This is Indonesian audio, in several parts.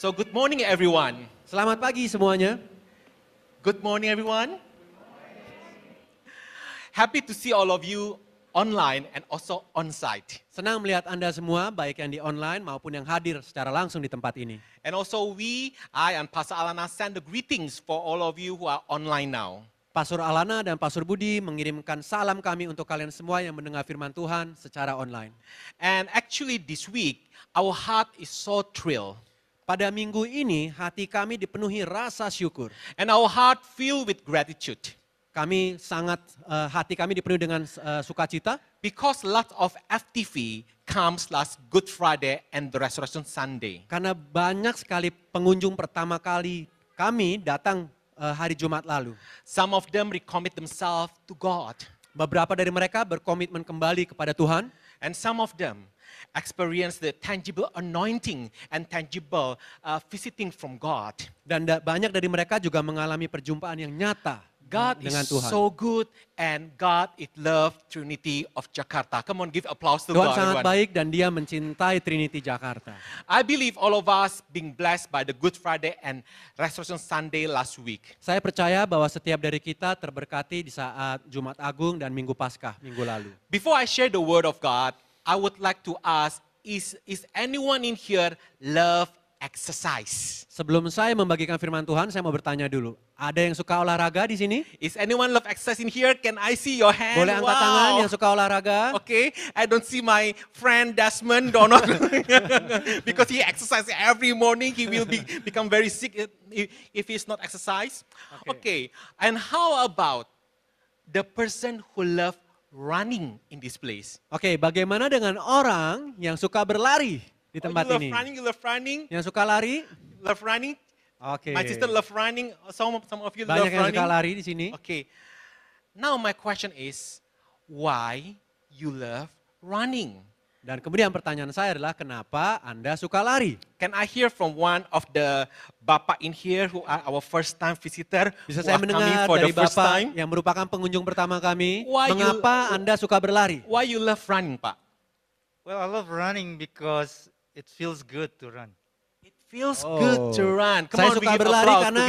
So good morning everyone. Selamat pagi semuanya. Good morning everyone. Happy to see all of you online and also on site. Senang melihat Anda semua baik yang di online maupun yang hadir secara langsung di tempat ini. And also we, I and Pastor Alana send the greetings for all of you who are online now. Pastor Alana dan Pastor Budi mengirimkan salam kami untuk kalian semua yang mendengar firman Tuhan secara online. And actually this week, our heart is so thrilled. Pada minggu ini hati kami dipenuhi rasa syukur. And our heart filled with gratitude. Kami sangat uh, hati kami dipenuhi dengan uh, sukacita. Because lot of FTV comes last Good Friday and the Resurrection Sunday. Karena banyak sekali pengunjung pertama kali kami datang uh, hari Jumat lalu. Some of them recommit themselves to God. Beberapa dari mereka berkomitmen kembali kepada Tuhan. And some of them experience the tangible anointing and tangible uh, visiting from God. Dan da banyak dari mereka juga mengalami perjumpaan yang nyata God dengan is so good and God is love Trinity of Jakarta. Come on, give applause to Tuhan God. Tuhan sangat everyone. baik dan dia mencintai Trinity Jakarta. I believe all of us being blessed by the Good Friday and Resurrection Sunday last week. Saya percaya bahwa setiap dari kita terberkati di saat Jumat Agung dan Minggu Paskah minggu lalu. Before I share the word of God, I would like to ask, is, is anyone in here love exercise? Sebelum saya membagikan firman Tuhan, saya mau bertanya dulu. Ada yang suka olahraga di sini? Is anyone love exercise in here? Can I see your hand? Boleh angkat wow. tangan yang suka olahraga. Oke, okay. I don't see my friend Desmond Donald because he exercise every morning. He will be, become very sick if, he he's not exercise. Oke, okay. okay. and how about the person who love running in this place. Oke, okay, bagaimana dengan orang yang suka berlari di tempat oh, you love ini? Running, you love running. Yang suka lari? You love running. Oke. Okay. My sister love running. Some some of you Banyak love running. Banyak yang suka lari di sini. Oke. Okay. Now my question is, why you love running? Dan kemudian pertanyaan saya adalah kenapa Anda suka lari? Can I hear from one of the Bapak in here who are our first time visitor? Bisa saya mendengar for dari the first Bapak time? yang merupakan pengunjung pertama kami, why mengapa you, Anda suka berlari? Why you love running, Pak? Well, I love running because it feels good to run. It feels oh. good to oh. run. Come saya on, suka berlari karena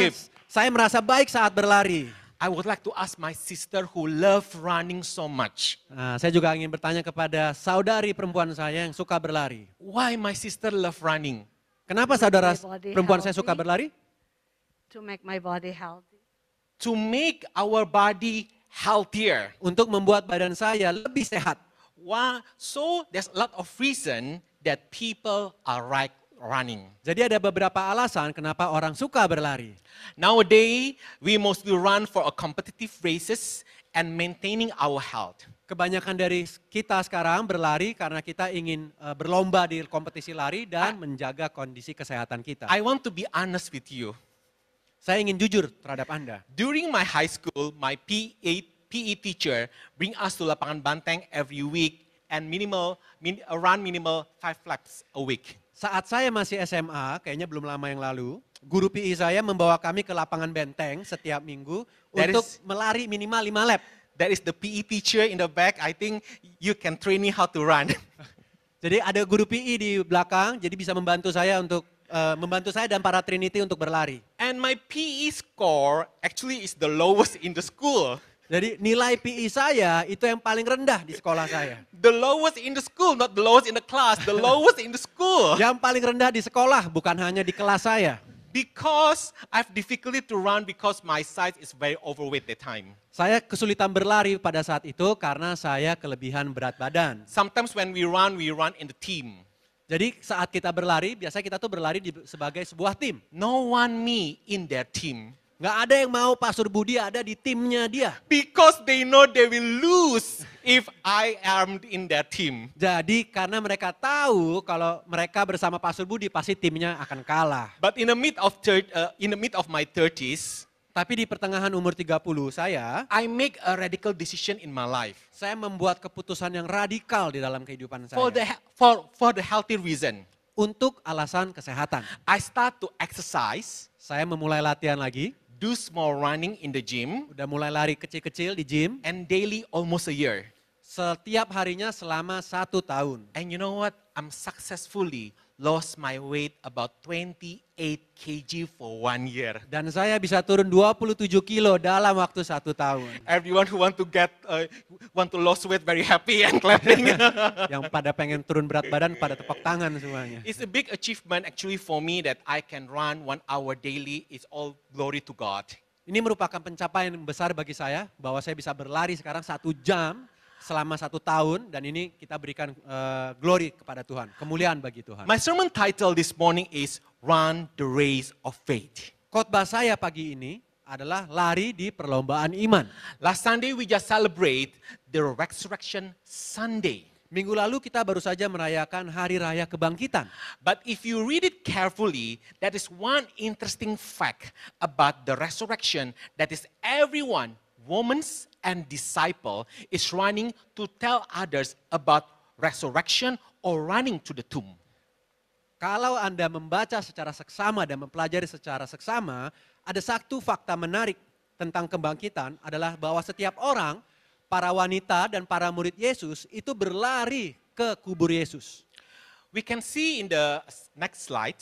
saya merasa baik saat berlari. I would like to ask my sister who love running so much. Nah, saya juga ingin bertanya kepada saudari perempuan saya yang suka berlari. Why my sister love running? Kenapa saudara perempuan healthy, saya suka berlari? To make my body healthy. To make our body healthier. Untuk membuat badan saya lebih sehat. Why? So there's a lot of reason that people are right running. Jadi ada beberapa alasan kenapa orang suka berlari. Nowadays, we mostly run for a competitive races and maintaining our health. Kebanyakan dari kita sekarang berlari karena kita ingin uh, berlomba di kompetisi lari dan I, menjaga kondisi kesehatan kita. I want to be honest with you. Saya ingin jujur terhadap Anda. During my high school, my PE, PE teacher bring us to lapangan banteng every week and minimal min, around minimal five laps a week. Saat saya masih SMA, kayaknya belum lama yang lalu, guru PI saya membawa kami ke lapangan benteng setiap minggu that untuk is, melari minimal 5 lap. That is the PE teacher in the back. I think you can train me how to run. jadi ada guru PE di belakang, jadi bisa membantu saya untuk uh, membantu saya dan para Trinity untuk berlari. And my PE score actually is the lowest in the school. Jadi nilai PI e saya itu yang paling rendah di sekolah saya. The lowest in the school, not the lowest in the class, the lowest in the school. yang paling rendah di sekolah, bukan hanya di kelas saya. Because I have difficulty to run because my size is very overweight the time. Saya kesulitan berlari pada saat itu karena saya kelebihan berat badan. Sometimes when we run, we run in the team. Jadi saat kita berlari, biasanya kita tuh berlari sebagai sebuah tim. No one me in their team Nggak ada yang mau Pastor Budi ada di timnya dia. Because they know they will lose if I am in their team. Jadi karena mereka tahu kalau mereka bersama Pastor Budi pasti timnya akan kalah. But in the mid of third, uh, in the mid of my 30s, tapi di pertengahan umur 30 saya, I make a radical decision in my life. Saya membuat keputusan yang radikal di dalam kehidupan saya. For the for for the healthy reason. Untuk alasan kesehatan. I start to exercise. Saya memulai latihan lagi do small running in the gym. Udah mulai lari kecil-kecil di gym. And daily almost a year. Setiap harinya selama satu tahun. And you know what? I'm successfully lost my weight about 28 kg for one year. Dan saya bisa turun 27 kilo dalam waktu satu tahun. Everyone who want to get, uh, want to lose weight very happy and clapping. Yang pada pengen turun berat badan pada tepuk tangan semuanya. It's a big achievement actually for me that I can run one hour daily. It's all glory to God. Ini merupakan pencapaian besar bagi saya bahwa saya bisa berlari sekarang satu jam selama satu tahun dan ini kita berikan uh, glory kepada Tuhan, kemuliaan bagi Tuhan. My sermon title this morning is Run the Race of Faith. Khotbah saya pagi ini adalah lari di perlombaan iman. Last Sunday we just celebrate the Resurrection Sunday. Minggu lalu kita baru saja merayakan hari raya kebangkitan. But if you read it carefully, that is one interesting fact about the resurrection that is everyone, women and disciple is running to tell others about resurrection or running to the tomb. Kalau Anda membaca secara seksama dan mempelajari secara seksama, ada satu fakta menarik tentang kebangkitan adalah bahwa setiap orang, para wanita dan para murid Yesus itu berlari ke kubur Yesus. We can see in the next slide.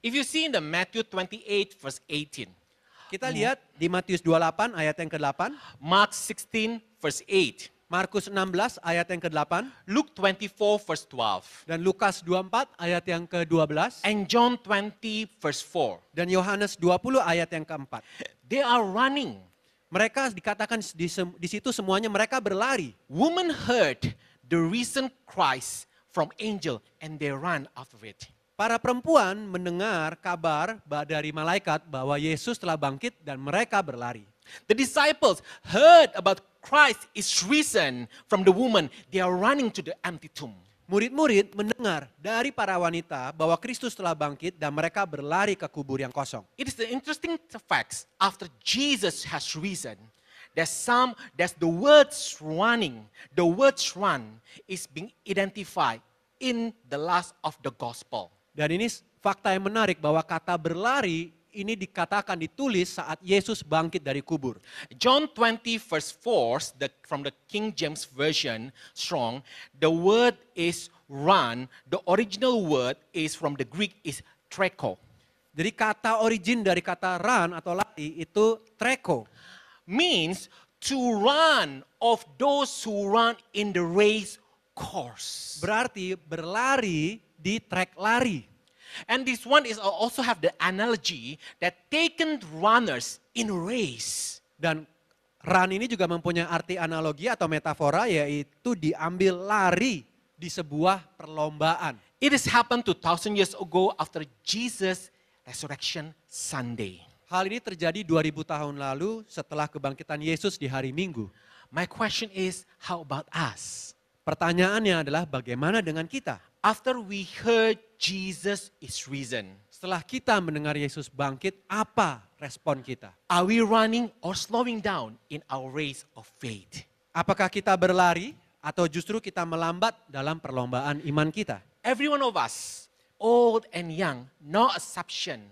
If you see in the Matthew 28 verse 18, kita hmm. lihat di Matius 28 ayat yang ke-8. Mark 16 verse 8. Markus 16 ayat yang ke-8. Luke 24 verse 12. Dan Lukas 24 ayat yang ke-12. And John 20 verse 4. Dan Yohanes 20 ayat yang ke-4. They are running. Mereka dikatakan di, di situ semuanya mereka berlari. Woman heard the recent Christ from angel and they run after it. Para perempuan mendengar kabar dari malaikat bahwa Yesus telah bangkit dan mereka berlari. The disciples heard about Christ is risen from the woman. They are running to the empty tomb. Murid-murid mendengar dari para wanita bahwa Kristus telah bangkit dan mereka berlari ke kubur yang kosong. It is the interesting facts after Jesus has risen. There's some, there's the words running. The words run is being identified in the last of the gospel. Dan ini fakta yang menarik bahwa kata berlari ini dikatakan ditulis saat Yesus bangkit dari kubur. John 20 verse 4 the, from the King James version strong the word is run the original word is from the Greek is treko. Jadi kata origin dari kata run atau lari itu treko. Means to run of those who run in the race course. Berarti berlari di trek lari. And this one is also have the analogy that taken runners in race. Dan run ini juga mempunyai arti analogi atau metafora yaitu diambil lari di sebuah perlombaan. It is happened 2000 years ago after Jesus resurrection Sunday. Hal ini terjadi 2000 tahun lalu setelah kebangkitan Yesus di hari Minggu. My question is how about us? Pertanyaannya adalah bagaimana dengan kita? After we heard Jesus is risen. Setelah kita mendengar Yesus bangkit, apa respon kita? Are we running or slowing down in our race of faith? Apakah kita berlari atau justru kita melambat dalam perlombaan iman kita? Every one of us, old and young, no exception,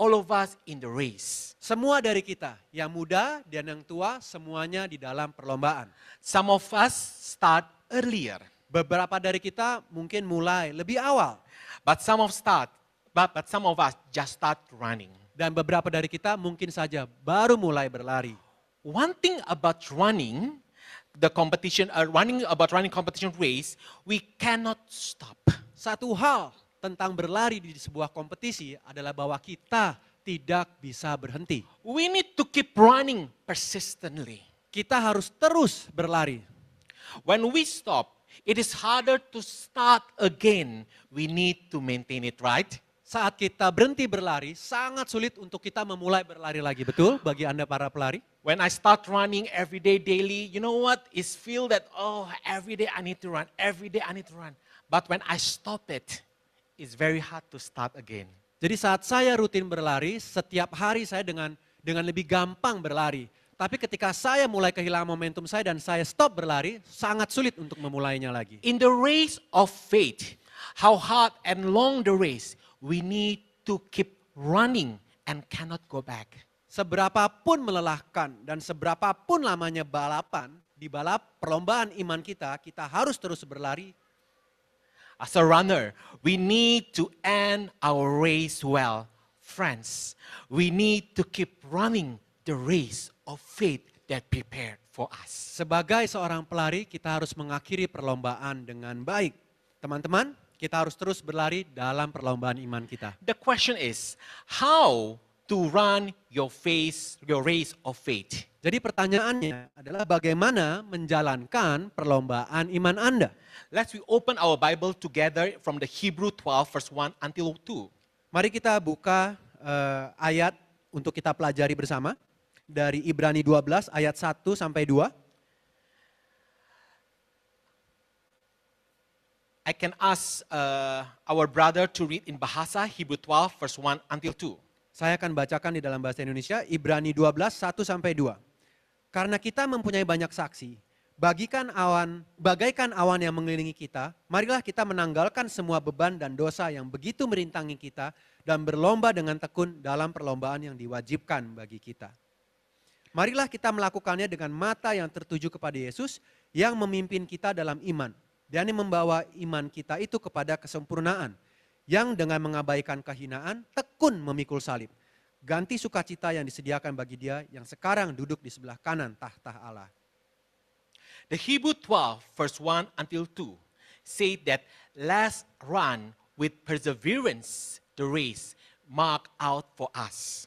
all of us in the race. Semua dari kita, yang muda dan yang tua, semuanya di dalam perlombaan. Some of us start earlier. Beberapa dari kita mungkin mulai lebih awal. But some of start, but, but some of us just start running. Dan beberapa dari kita mungkin saja baru mulai berlari. One thing about running, the competition, uh, running about running competition race, we cannot stop. Satu hal tentang berlari di sebuah kompetisi adalah bahwa kita tidak bisa berhenti. We need to keep running persistently. Kita harus terus berlari. When we stop, It is harder to start again. We need to maintain it, right? Saat kita berhenti berlari, sangat sulit untuk kita memulai berlari lagi, betul? Bagi Anda para pelari. When I start running every day, daily, you know what? It's feel that, oh, every day I need to run, every day I need to run. But when I stop it, it's very hard to start again. Jadi saat saya rutin berlari, setiap hari saya dengan dengan lebih gampang berlari. Tapi ketika saya mulai kehilangan momentum saya dan saya stop berlari, sangat sulit untuk memulainya lagi. In the race of faith, how hard and long the race, we need to keep running and cannot go back. Seberapapun melelahkan dan seberapapun lamanya balapan, di balap perlombaan iman kita, kita harus terus berlari. As a runner, we need to end our race well. Friends, we need to keep running the race of faith that prepared for us. Sebagai seorang pelari, kita harus mengakhiri perlombaan dengan baik. Teman-teman, kita harus terus berlari dalam perlombaan iman kita. The question is, how to run your face, your race of faith? Jadi pertanyaannya adalah bagaimana menjalankan perlombaan iman Anda? Let's we open our Bible together from the Hebrew 12 verse 1 until 2. Mari kita buka uh, ayat untuk kita pelajari bersama dari Ibrani 12 ayat 1 sampai 2. I can ask uh, our brother to read in bahasa Hebrew 12 verse 1 until 2. Saya akan bacakan di dalam bahasa Indonesia Ibrani 12 1 sampai 2. Karena kita mempunyai banyak saksi, bagikan awan, bagaikan awan yang mengelilingi kita, marilah kita menanggalkan semua beban dan dosa yang begitu merintangi kita dan berlomba dengan tekun dalam perlombaan yang diwajibkan bagi kita. Marilah kita melakukannya dengan mata yang tertuju kepada Yesus yang memimpin kita dalam iman. Dan yang membawa iman kita itu kepada kesempurnaan. Yang dengan mengabaikan kehinaan tekun memikul salib. Ganti sukacita yang disediakan bagi dia yang sekarang duduk di sebelah kanan tahta Allah. The Hebrew 12 verse 1 until 2 say that let's run with perseverance the race marked out for us.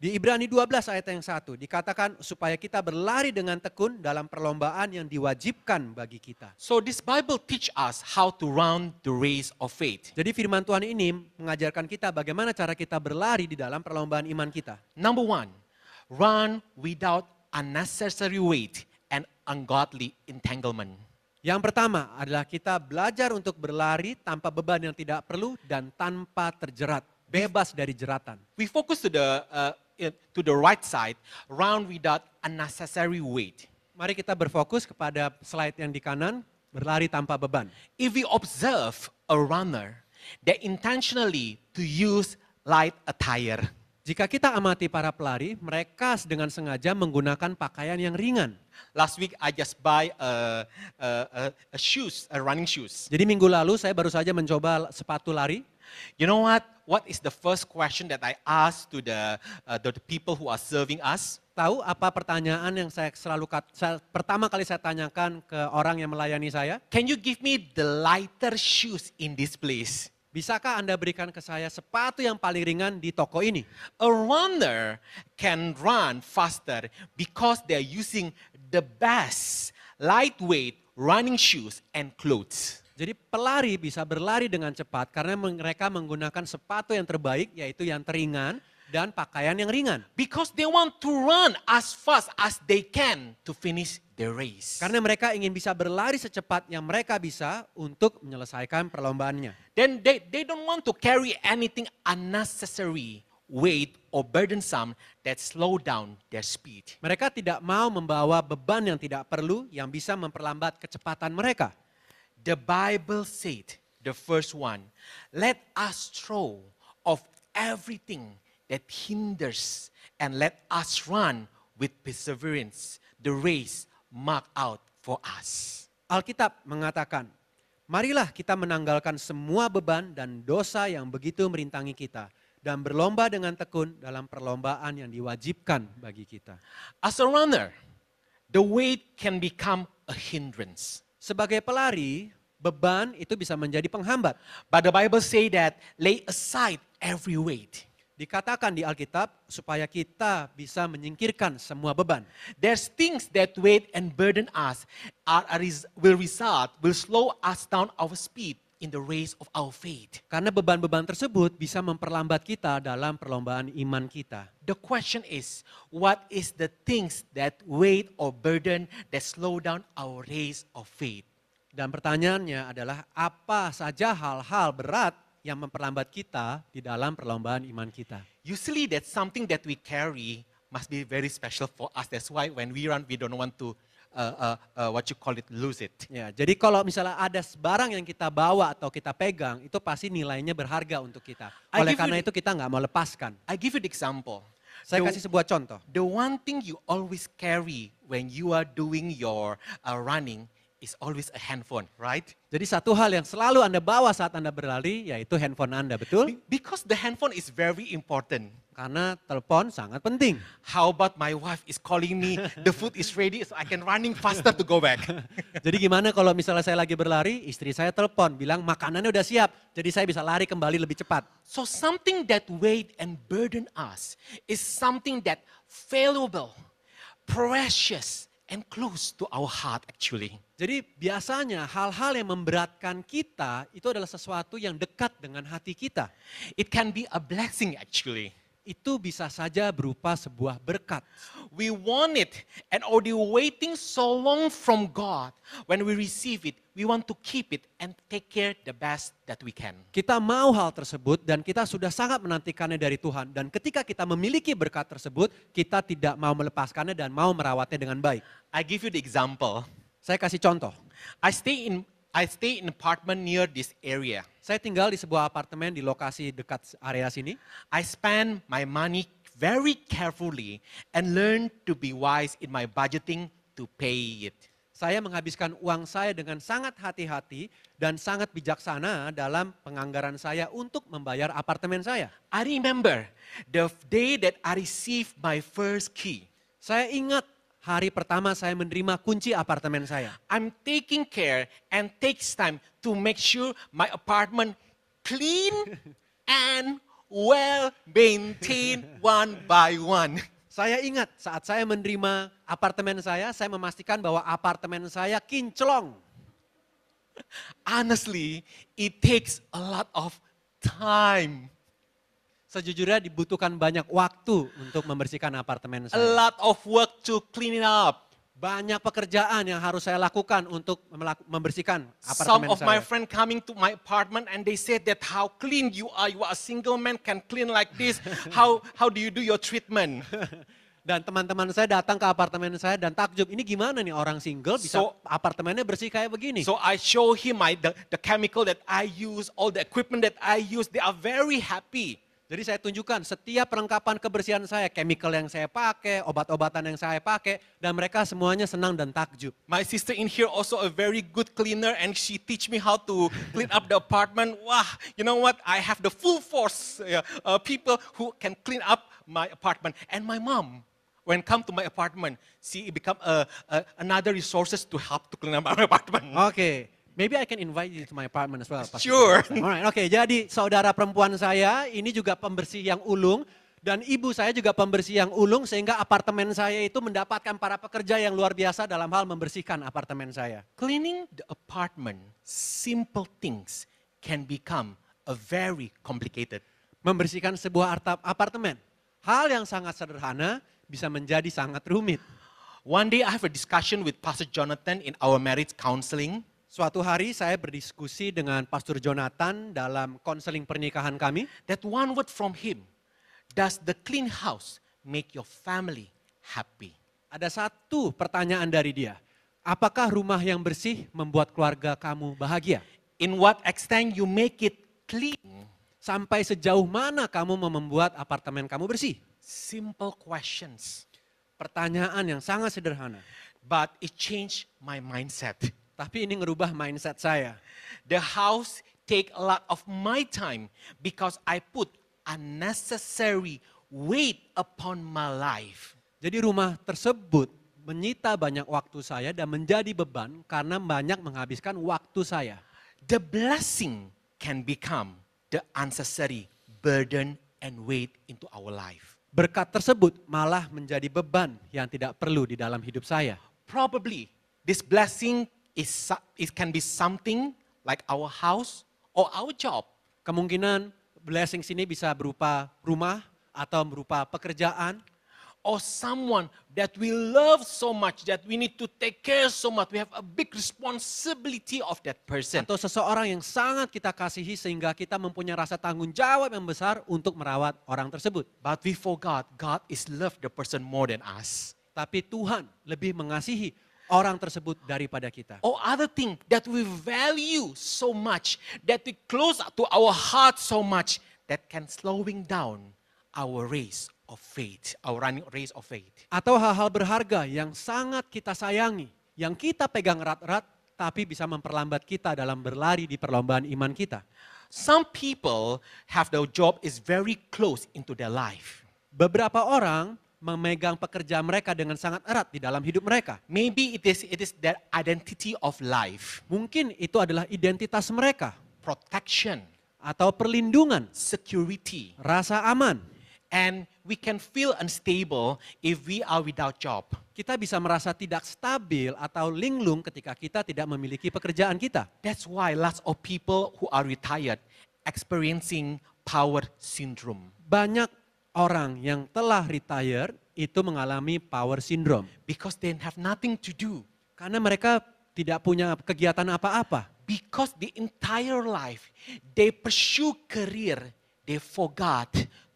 Di Ibrani 12 ayat yang satu dikatakan supaya kita berlari dengan tekun dalam perlombaan yang diwajibkan bagi kita. So this Bible teach us how to run the race of faith. Jadi firman Tuhan ini mengajarkan kita bagaimana cara kita berlari di dalam perlombaan iman kita. Number one, run without unnecessary weight and ungodly entanglement. Yang pertama adalah kita belajar untuk berlari tanpa beban yang tidak perlu dan tanpa terjerat bebas dari jeratan. We focus to the uh, Eh, to the right side, round without unnecessary weight. Mari kita berfokus kepada slide yang di kanan, berlari tanpa beban. If we observe a runner they intentionally to use light attire. Jika kita amati para pelari, mereka dengan sengaja menggunakan pakaian yang ringan. Last week I just buy a, a, a, a shoes, a running shoes. Jadi minggu lalu saya baru saja mencoba sepatu lari. You know what? What is the first question that I ask to the, uh, the people who are serving us? Tahu apa pertanyaan yang saya selalu saya, pertama kali saya tanyakan ke orang yang melayani saya? Can you give me the lighter shoes in this place? Bisakah Anda berikan ke saya sepatu yang paling ringan di toko ini? A runner can run faster because they're using the best lightweight running shoes and clothes. Jadi pelari bisa berlari dengan cepat karena mereka menggunakan sepatu yang terbaik yaitu yang teringan dan pakaian yang ringan. Because they want to run as fast as they can to finish the race. Karena mereka ingin bisa berlari secepat yang mereka bisa untuk menyelesaikan perlombaannya. Then they they don't want to carry anything unnecessary weight or burdensome that slow down their speed. Mereka tidak mau membawa beban yang tidak perlu yang bisa memperlambat kecepatan mereka. The Bible said, the first one, let us throw off everything that hinders and let us run with perseverance the race marked out for us. Alkitab mengatakan, marilah kita menanggalkan semua beban dan dosa yang begitu merintangi kita dan berlomba dengan tekun dalam perlombaan yang diwajibkan bagi kita. As a runner, the weight can become a hindrance. Sebagai pelari, beban itu bisa menjadi penghambat. But the Bible say that lay aside every weight. Dikatakan di Alkitab supaya kita bisa menyingkirkan semua beban. There's things that weight and burden us are, are will result will slow us down our speed in the race of our faith. Karena beban-beban tersebut bisa memperlambat kita dalam perlombaan iman kita. The question is, what is the things that weight or burden that slow down our race of faith? Dan pertanyaannya adalah apa saja hal-hal berat yang memperlambat kita di dalam perlombaan iman kita. Usually that something that we carry must be very special for us. That's why when we run, we don't want to uh, uh, uh, what you call it, lose it. Ya, jadi kalau misalnya ada barang yang kita bawa atau kita pegang, itu pasti nilainya berharga untuk kita. Oleh karena you, itu kita nggak mau lepaskan. I give you the example. Saya the, kasih sebuah contoh. The one thing you always carry when you are doing your uh, running is always a handphone, right? Jadi satu hal yang selalu Anda bawa saat Anda berlari yaitu handphone Anda, betul? Because the handphone is very important. Karena telepon sangat penting. How about my wife is calling me, the food is ready so I can running faster to go back. jadi gimana kalau misalnya saya lagi berlari, istri saya telepon bilang makanannya udah siap, jadi saya bisa lari kembali lebih cepat. So something that weight and burden us is something that valuable, precious, and close to our heart actually. Jadi biasanya hal-hal yang memberatkan kita itu adalah sesuatu yang dekat dengan hati kita. It can be a blessing actually itu bisa saja berupa sebuah berkat. We want it and already waiting so long from God. When we receive it, we want to keep it and take care the best that we can. Kita mau hal tersebut dan kita sudah sangat menantikannya dari Tuhan dan ketika kita memiliki berkat tersebut, kita tidak mau melepaskannya dan mau merawatnya dengan baik. I give you the example. Saya kasih contoh. I stay in I stay in apartment near this area. Saya tinggal di sebuah apartemen di lokasi dekat area sini. I spend my money very carefully and learn to be wise in my budgeting to pay it. Saya menghabiskan uang saya dengan sangat hati-hati dan sangat bijaksana dalam penganggaran saya untuk membayar apartemen saya. I remember the day that I received my first key. Saya ingat Hari pertama saya menerima kunci apartemen saya. I'm taking care and takes time to make sure my apartment clean and well maintained one by one. Saya ingat saat saya menerima apartemen saya, saya memastikan bahwa apartemen saya kinclong. Honestly, it takes a lot of time sejujurnya dibutuhkan banyak waktu untuk membersihkan apartemen saya. A lot of work to clean it up. Banyak pekerjaan yang harus saya lakukan untuk membersihkan apartemen saya. Some of saya. my friend coming to my apartment and they said that how clean you are, you are a single man can clean like this. How how do you do your treatment? dan teman-teman saya datang ke apartemen saya dan takjub ini gimana nih orang single bisa so, apartemennya bersih kayak begini. So I show him my the, the chemical that I use, all the equipment that I use, they are very happy. Jadi saya tunjukkan setiap perlengkapan kebersihan saya, chemical yang saya pakai, obat-obatan yang saya pakai, dan mereka semuanya senang dan takjub. My sister in here also a very good cleaner and she teach me how to clean up the apartment. Wah, you know what? I have the full force uh, people who can clean up my apartment. And my mom, when come to my apartment, she become a, uh, a, uh, another resources to help to clean up my apartment. Okay. Maybe I can invite you to my apartment as well. Pastor. sure. Alright, oke. Okay, jadi saudara perempuan saya ini juga pembersih yang ulung dan ibu saya juga pembersih yang ulung sehingga apartemen saya itu mendapatkan para pekerja yang luar biasa dalam hal membersihkan apartemen saya. Cleaning the apartment, simple things can become a very complicated. Membersihkan sebuah apartemen, hal yang sangat sederhana bisa menjadi sangat rumit. One day I have a discussion with Pastor Jonathan in our marriage counseling. Suatu hari saya berdiskusi dengan Pastor Jonathan dalam konseling pernikahan kami. That one word from him, does the clean house make your family happy? Ada satu pertanyaan dari dia. Apakah rumah yang bersih membuat keluarga kamu bahagia? In what extent you make it clean? Sampai sejauh mana kamu membuat apartemen kamu bersih? Simple questions. Pertanyaan yang sangat sederhana. But it changed my mindset tapi ini ngerubah mindset saya. The house take a lot of my time because I put unnecessary weight upon my life. Jadi rumah tersebut menyita banyak waktu saya dan menjadi beban karena banyak menghabiskan waktu saya. The blessing can become the unnecessary burden and weight into our life. Berkat tersebut malah menjadi beban yang tidak perlu di dalam hidup saya. Probably this blessing it can be something like our house or our job. Kemungkinan blessing sini bisa berupa rumah atau berupa pekerjaan. Or someone that we love so much that we need to take care so much. We have a big responsibility of that person. Atau seseorang yang sangat kita kasihi sehingga kita mempunyai rasa tanggung jawab yang besar untuk merawat orang tersebut. But we forgot God is love the person more than us. Tapi Tuhan lebih mengasihi orang tersebut daripada kita. Or other thing that we value so much, that we close to our heart so much, that can slowing down our race of faith, our running race of faith. Atau hal-hal berharga yang sangat kita sayangi, yang kita pegang erat-erat, tapi bisa memperlambat kita dalam berlari di perlombaan iman kita. Some people have their job is very close into their life. Beberapa orang memegang pekerjaan mereka dengan sangat erat di dalam hidup mereka. Maybe it is it is their identity of life. Mungkin itu adalah identitas mereka. Protection atau perlindungan, security, rasa aman. And we can feel unstable if we are without job. Kita bisa merasa tidak stabil atau linglung ketika kita tidak memiliki pekerjaan kita. That's why lots of people who are retired experiencing power syndrome. Banyak orang yang telah retire itu mengalami power syndrome. Because they have nothing to do. Karena mereka tidak punya kegiatan apa-apa. Because the entire life they pursue career, they forgot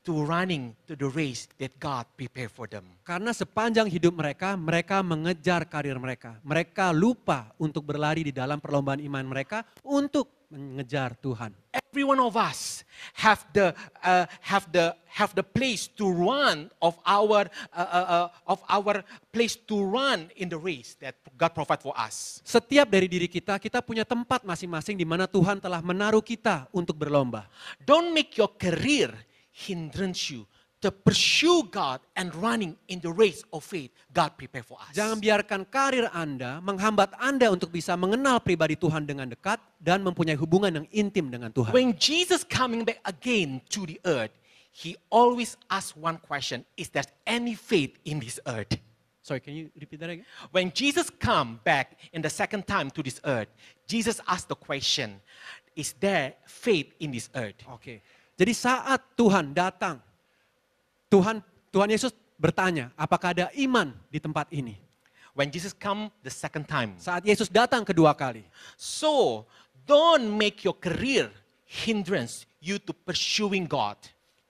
to running to the race that God prepared for them. Karena sepanjang hidup mereka, mereka mengejar karir mereka. Mereka lupa untuk berlari di dalam perlombaan iman mereka untuk mengejar Tuhan every one of us have the, uh, have the, have the place to run of our, uh, uh, uh, of our place to run in the race that God provide for us. Setiap dari diri kita, kita punya tempat masing-masing di mana Tuhan telah menaruh kita untuk berlomba. Don't make your career hindrance you to pursue God and running in the race of faith God prepared for us. Jangan biarkan karir Anda menghambat Anda untuk bisa mengenal pribadi Tuhan dengan dekat dan mempunyai hubungan yang intim dengan Tuhan. When Jesus coming back again to the earth, he always ask one question, is there any faith in this earth? Sorry, can you repeat that again? When Jesus come back in the second time to this earth, Jesus asked the question, is there faith in this earth? Okay. Jadi saat Tuhan datang Tuhan Tuhan Yesus bertanya, apakah ada iman di tempat ini? When Jesus come the second time. Saat Yesus datang kedua kali. So, don't make your career hindrance you to pursuing God.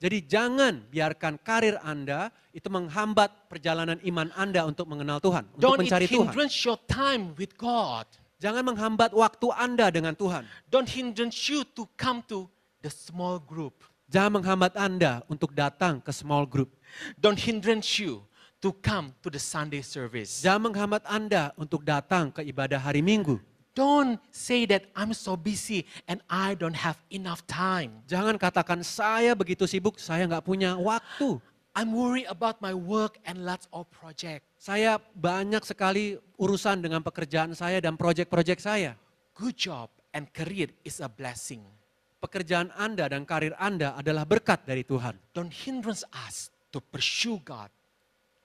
Jadi jangan biarkan karir Anda itu menghambat perjalanan iman Anda untuk mengenal Tuhan, Don't untuk mencari Tuhan. Don't hindrance your time with God. Jangan menghambat waktu Anda dengan Tuhan. Don't hindrance you to come to the small group. Jangan menghambat Anda untuk datang ke small group. Don't hindrance you to come to the Sunday service. Jangan menghambat Anda untuk datang ke ibadah hari Minggu. Don't say that I'm so busy and I don't have enough time. Jangan katakan saya begitu sibuk, saya nggak punya waktu. I'm worried about my work and lots of project. Saya banyak sekali urusan dengan pekerjaan saya dan project-project saya. Good job and career is a blessing pekerjaan Anda dan karir Anda adalah berkat dari Tuhan. Don't hindrance us to pursue God.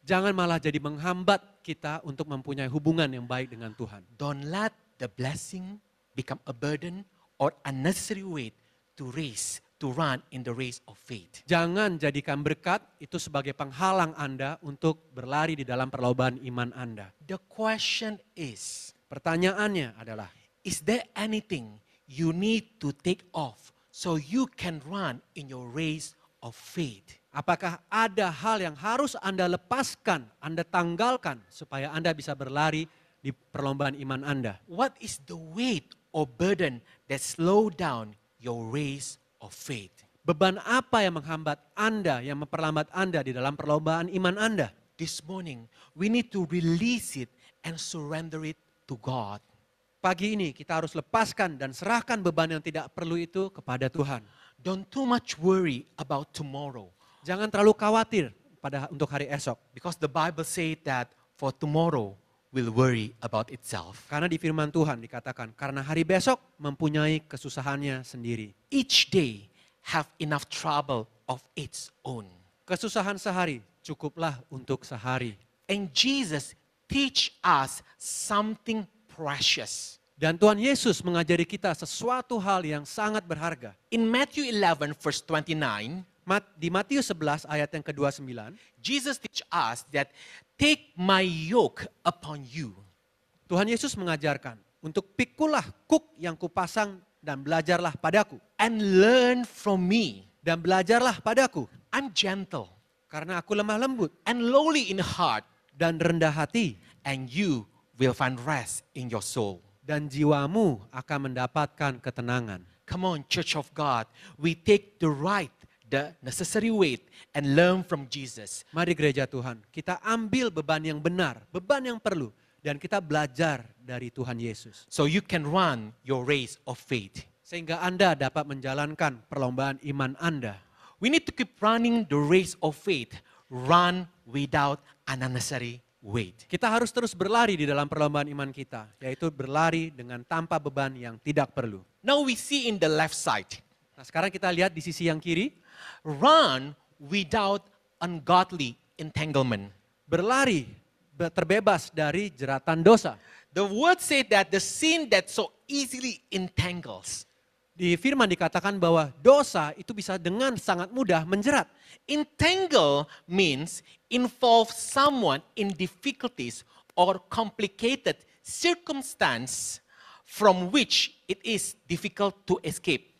Jangan malah jadi menghambat kita untuk mempunyai hubungan yang baik dengan Tuhan. Don't let the blessing become a burden or unnecessary weight to race to run in the race of faith. Jangan jadikan berkat itu sebagai penghalang Anda untuk berlari di dalam perlombaan iman Anda. The question is, pertanyaannya adalah, is there anything you need to take off so you can run in your race of faith. Apakah ada hal yang harus Anda lepaskan, Anda tanggalkan supaya Anda bisa berlari di perlombaan iman Anda? What is the weight or burden that slow down your race of faith? Beban apa yang menghambat Anda, yang memperlambat Anda di dalam perlombaan iman Anda? This morning, we need to release it and surrender it to God Pagi ini kita harus lepaskan dan serahkan beban yang tidak perlu itu kepada Tuhan. Don't too much worry about tomorrow. Jangan terlalu khawatir pada untuk hari esok. Because the Bible say that for tomorrow will worry about itself. Karena di firman Tuhan dikatakan karena hari besok mempunyai kesusahannya sendiri. Each day have enough trouble of its own. Kesusahan sehari cukuplah untuk sehari. And Jesus teach us something precious. Dan Tuhan Yesus mengajari kita sesuatu hal yang sangat berharga. In Matthew 11 verse 29, di Matius 11 ayat yang ke-29, Jesus teach us that take my yoke upon you. Tuhan Yesus mengajarkan untuk pikulah kuk yang kupasang dan belajarlah padaku. And learn from me. Dan belajarlah padaku. I'm gentle. Karena aku lemah lembut. And lowly in heart. Dan rendah hati. And you will find rest in your soul. Dan jiwamu akan mendapatkan ketenangan. Come on, Church of God, we take the right, the necessary weight, and learn from Jesus. Mari gereja Tuhan, kita ambil beban yang benar, beban yang perlu, dan kita belajar dari Tuhan Yesus. So you can run your race of faith. Sehingga Anda dapat menjalankan perlombaan iman Anda. We need to keep running the race of faith. Run without unnecessary weight. Kita harus terus berlari di dalam perlombaan iman kita, yaitu berlari dengan tanpa beban yang tidak perlu. Now we see in the left side. Nah, sekarang kita lihat di sisi yang kiri. Run without ungodly entanglement. Berlari terbebas dari jeratan dosa. The word said that the sin that so easily entangles di firman dikatakan bahwa dosa itu bisa dengan sangat mudah menjerat. Entangle means involve someone in difficulties or complicated circumstance from which it is difficult to escape.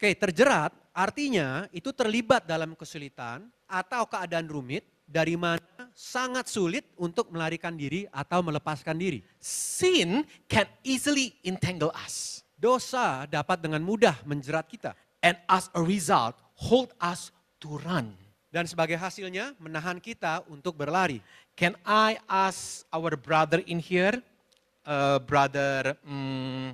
Oke, terjerat artinya itu terlibat dalam kesulitan atau keadaan rumit dari mana sangat sulit untuk melarikan diri atau melepaskan diri. Sin can easily entangle us. Dosa dapat dengan mudah menjerat kita. And as a result, hold us to run. Dan sebagai hasilnya menahan kita untuk berlari. Can I ask our brother in here, uh, brother um,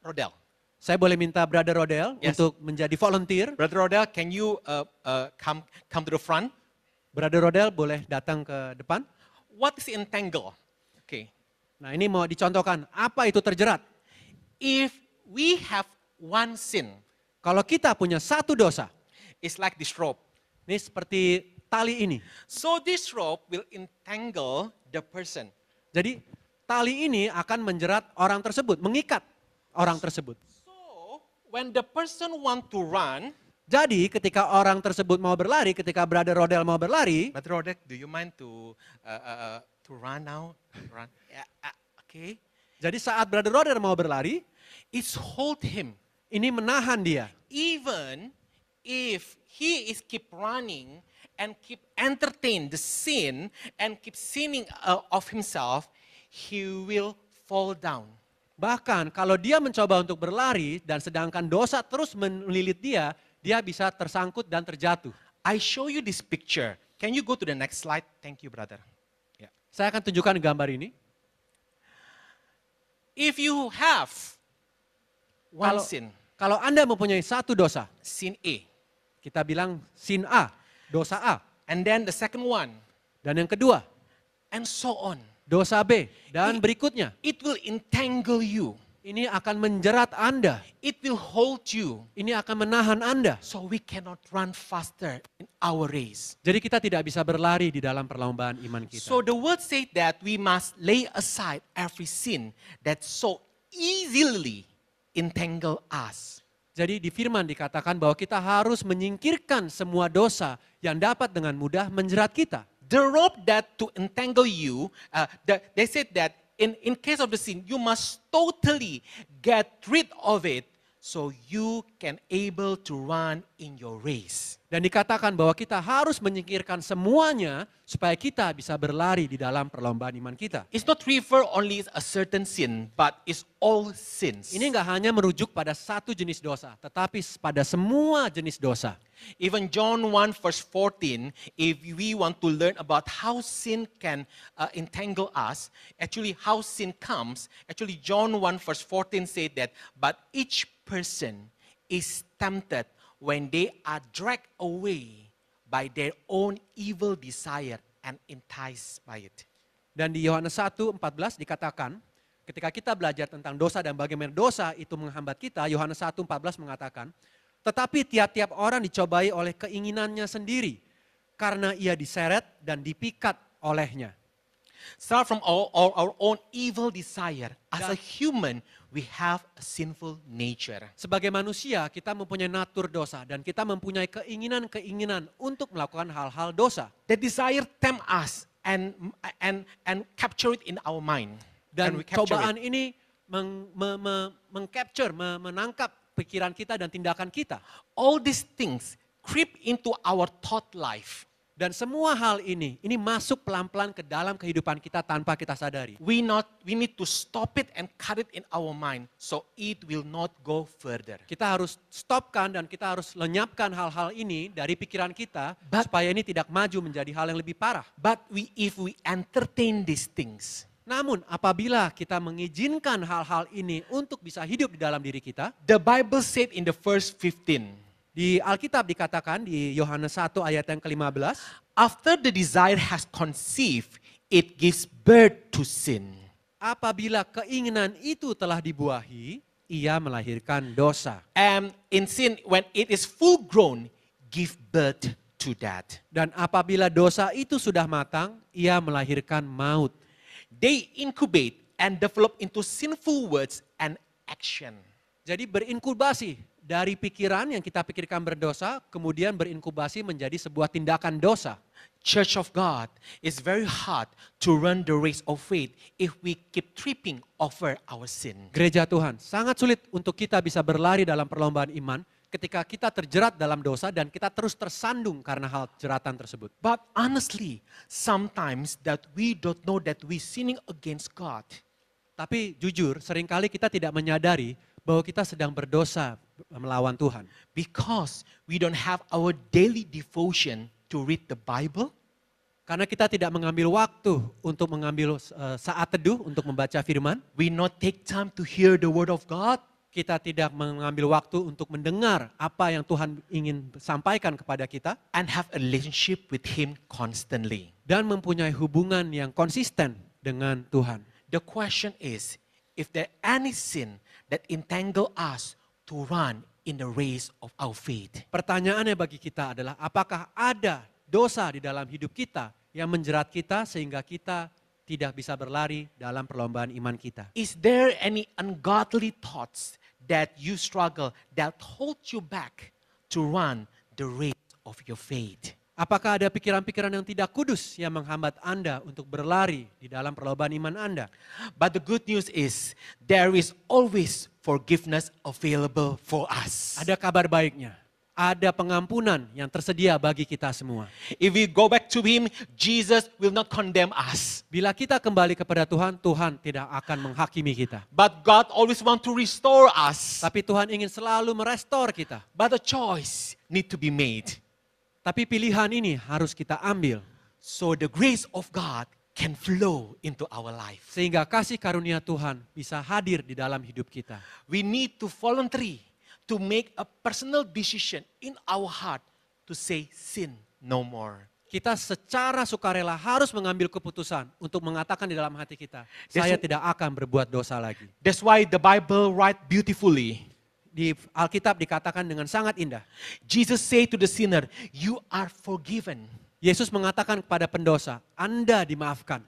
Rodel? Saya boleh minta Brother Rodel yes. untuk menjadi volunteer. Brother Rodel, can you uh, uh, come come to the front? Brother Rodel boleh datang ke depan. What is entangle? Oke. Okay. Nah ini mau dicontohkan, apa itu terjerat? If we have one sin, kalau kita punya satu dosa, it's like this rope. Ini seperti tali ini. So this rope will entangle the person. Jadi tali ini akan menjerat orang tersebut, mengikat orang tersebut. So when the person want to run, jadi ketika orang tersebut mau berlari, ketika brother Rodel mau berlari, Brother Rodel, do you mind to uh, uh, uh, to run now? Run. Yeah, uh, okay. Jadi saat Brother Roder mau berlari, it's hold him. Ini menahan dia. Even if he is keep running and keep entertain the sin and keep sinning uh, of himself, he will fall down. Bahkan kalau dia mencoba untuk berlari dan sedangkan dosa terus melilit dia, dia bisa tersangkut dan terjatuh. I show you this picture. Can you go to the next slide? Thank you, brother. Yeah. Saya akan tunjukkan gambar ini. If you have one kalau, sin. Kalau Anda mempunyai satu dosa. Sin A. Kita bilang sin A, dosa A. And then the second one. Dan yang kedua. And so on. Dosa B dan it, berikutnya. It will entangle you. Ini akan menjerat Anda. It will hold you. Ini akan menahan Anda. So we cannot run faster in our race. Jadi kita tidak bisa berlari di dalam perlombaan iman kita. So the word said that we must lay aside every sin that so easily entangle us. Jadi di firman dikatakan bahwa kita harus menyingkirkan semua dosa yang dapat dengan mudah menjerat kita. The rope that to entangle you, uh, the, they said that in, in case of the sin, you must totally get rid of it so you can able to run in your race. Dan dikatakan bahwa kita harus menyingkirkan semuanya supaya kita bisa berlari di dalam perlombaan iman kita. It's not refer only a certain sin, but it's all sins. Ini nggak hanya merujuk pada satu jenis dosa, tetapi pada semua jenis dosa. Even John 1 verse 14, if we want to learn about how sin can uh, entangle us, actually how sin comes, actually John 1 verse 14 said that, but each person is tempted when they are dragged away by their own evil desire and enticed by it. Dan di Yohanes 1, 14 dikatakan, ketika kita belajar tentang dosa dan bagaimana dosa itu menghambat kita, Yohanes 1, 14 mengatakan, tetapi tiap-tiap orang dicobai oleh keinginannya sendiri karena ia diseret dan dipikat olehnya. Start from our, our, our own evil desire. As a human, we have a sinful nature. Sebagai manusia, kita mempunyai natur dosa dan kita mempunyai keinginan-keinginan untuk melakukan hal-hal dosa. The desire tempt us and and and capture it in our mind. Dan cobaan ini meng, me, me, mengcapture, me, menangkap pikiran kita dan tindakan kita. All these things creep into our thought life dan semua hal ini, ini masuk pelan-pelan ke dalam kehidupan kita tanpa kita sadari. We not we need to stop it and cut it in our mind so it will not go further. Kita harus stopkan dan kita harus lenyapkan hal-hal ini dari pikiran kita but, supaya ini tidak maju menjadi hal yang lebih parah. But we if we entertain these things, namun apabila kita mengizinkan hal-hal ini untuk bisa hidup di dalam diri kita, the Bible said in the first 15 di Alkitab dikatakan di Yohanes 1 ayat yang ke-15. After the desire has conceived, it gives birth to sin. Apabila keinginan itu telah dibuahi, ia melahirkan dosa. And in sin, when it is full grown, give birth to death. Dan apabila dosa itu sudah matang, ia melahirkan maut. They incubate and develop into sinful words and action. Jadi berinkubasi, dari pikiran yang kita pikirkan berdosa kemudian berinkubasi menjadi sebuah tindakan dosa. Church of God is very hard to run the race of faith if we keep tripping over our sin. Gereja Tuhan, sangat sulit untuk kita bisa berlari dalam perlombaan iman ketika kita terjerat dalam dosa dan kita terus tersandung karena hal jeratan tersebut. But honestly, sometimes that we don't know that we sinning against God. Tapi jujur, seringkali kita tidak menyadari bahwa kita sedang berdosa melawan Tuhan. Because we don't have our daily devotion to read the Bible. Karena kita tidak mengambil waktu untuk mengambil eh, saat teduh untuk membaca firman. We not take time to hear the word of God. Kita tidak mengambil waktu untuk mendengar apa yang Tuhan ingin sampaikan kepada kita. And have a relationship with Him constantly. Dan mempunyai hubungan yang konsisten dengan Tuhan. The question is, if there any sin that entangle us to run in the race of our faith. Pertanyaannya bagi kita adalah apakah ada dosa di dalam hidup kita yang menjerat kita sehingga kita tidak bisa berlari dalam perlombaan iman kita. Is there any ungodly thoughts that you struggle that hold you back to run the race of your faith? Apakah ada pikiran-pikiran yang tidak kudus yang menghambat Anda untuk berlari di dalam perlombaan iman Anda? But the good news is there is always forgiveness available for us. Ada kabar baiknya. Ada pengampunan yang tersedia bagi kita semua. If we go back to him, Jesus will not condemn us. Bila kita kembali kepada Tuhan, Tuhan tidak akan menghakimi kita. But God always want to restore us. Tapi Tuhan ingin selalu merestor kita. But the choice need to be made tapi pilihan ini harus kita ambil. So the grace of God can flow into our life. Sehingga kasih karunia Tuhan bisa hadir di dalam hidup kita. We need to voluntary to make a personal decision in our heart to say sin no more. Kita secara sukarela harus mengambil keputusan untuk mengatakan di dalam hati kita, saya tidak akan berbuat dosa lagi. That's why the Bible write beautifully di Alkitab dikatakan dengan sangat indah. Jesus say to the sinner, you are forgiven. Yesus mengatakan kepada pendosa, Anda dimaafkan.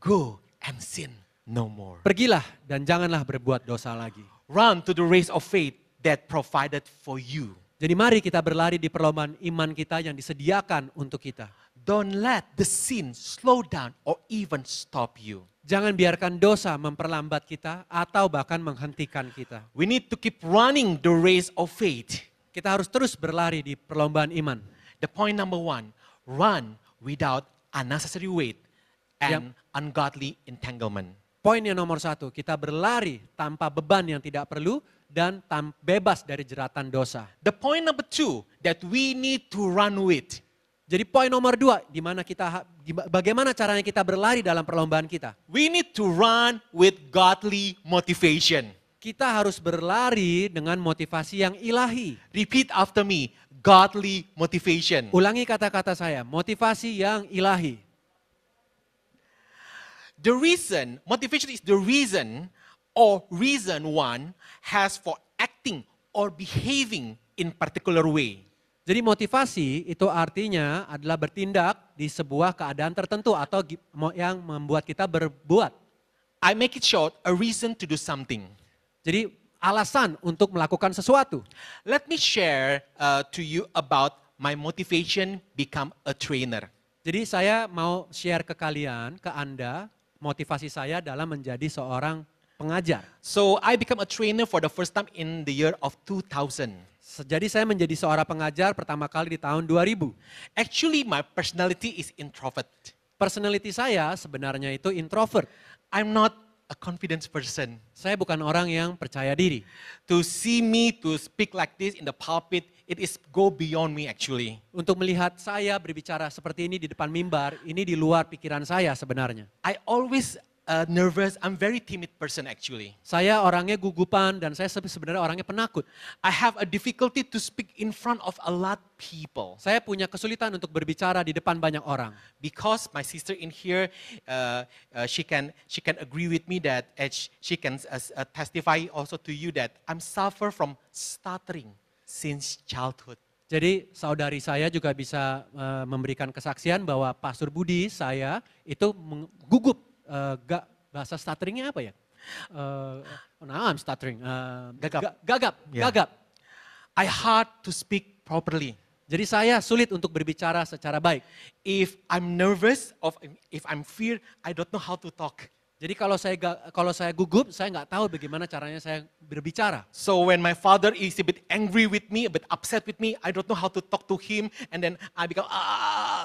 Go and sin no more. Pergilah dan janganlah berbuat dosa lagi. Run to the race of faith that provided for you. Jadi mari kita berlari di perlombaan iman kita yang disediakan untuk kita. Don't let the sin slow down or even stop you. Jangan biarkan dosa memperlambat kita atau bahkan menghentikan kita. We need to keep running the race of faith. Kita harus terus berlari di perlombaan iman. The point number one, run without unnecessary weight and yep. ungodly entanglement. Poin yang nomor satu, kita berlari tanpa beban yang tidak perlu dan tam, bebas dari jeratan dosa. The point number two, that we need to run with. Jadi poin nomor dua, di mana kita bagaimana caranya kita berlari dalam perlombaan kita? We need to run with godly motivation. Kita harus berlari dengan motivasi yang ilahi. Repeat after me, godly motivation. Ulangi kata-kata saya, motivasi yang ilahi. The reason, motivation is the reason or reason one has for acting or behaving in particular way. Jadi motivasi itu artinya adalah bertindak di sebuah keadaan tertentu atau yang membuat kita berbuat. I make it short, a reason to do something. Jadi alasan untuk melakukan sesuatu. Let me share uh, to you about my motivation become a trainer. Jadi saya mau share ke kalian, ke Anda, motivasi saya dalam menjadi seorang pengajar. So I become a trainer for the first time in the year of 2000. Jadi saya menjadi seorang pengajar pertama kali di tahun 2000. Actually my personality is introvert. Personality saya sebenarnya itu introvert. I'm not a confidence person. Saya bukan orang yang percaya diri. To see me to speak like this in the pulpit it is go beyond me actually. Untuk melihat saya berbicara seperti ini di depan mimbar, ini di luar pikiran saya sebenarnya. I always uh, nervous. I'm very timid person actually. Saya orangnya gugupan dan saya sebenarnya orangnya penakut. I have a difficulty to speak in front of a lot people. Saya punya kesulitan untuk berbicara di depan banyak orang. Because my sister in here, uh, uh, she can she can agree with me that uh, she can uh, uh, testify also to you that I'm suffer from stuttering since childhood. Jadi saudari saya juga bisa uh, memberikan kesaksian bahwa Pastor Budi saya itu gugup Eh, gak, bahasa stutteringnya apa ya? Uh, nah, I'm stuttering. Uh, gagap. gagap, yeah. gagap. I hard to speak properly. Jadi saya sulit untuk berbicara secara baik. If I'm nervous, of if I'm fear, I don't know how to talk. Jadi kalau saya kalau saya gugup, saya nggak tahu bagaimana caranya saya berbicara. So when my father is a bit angry with me, a bit upset with me, I don't know how to talk to him, and then I become ah,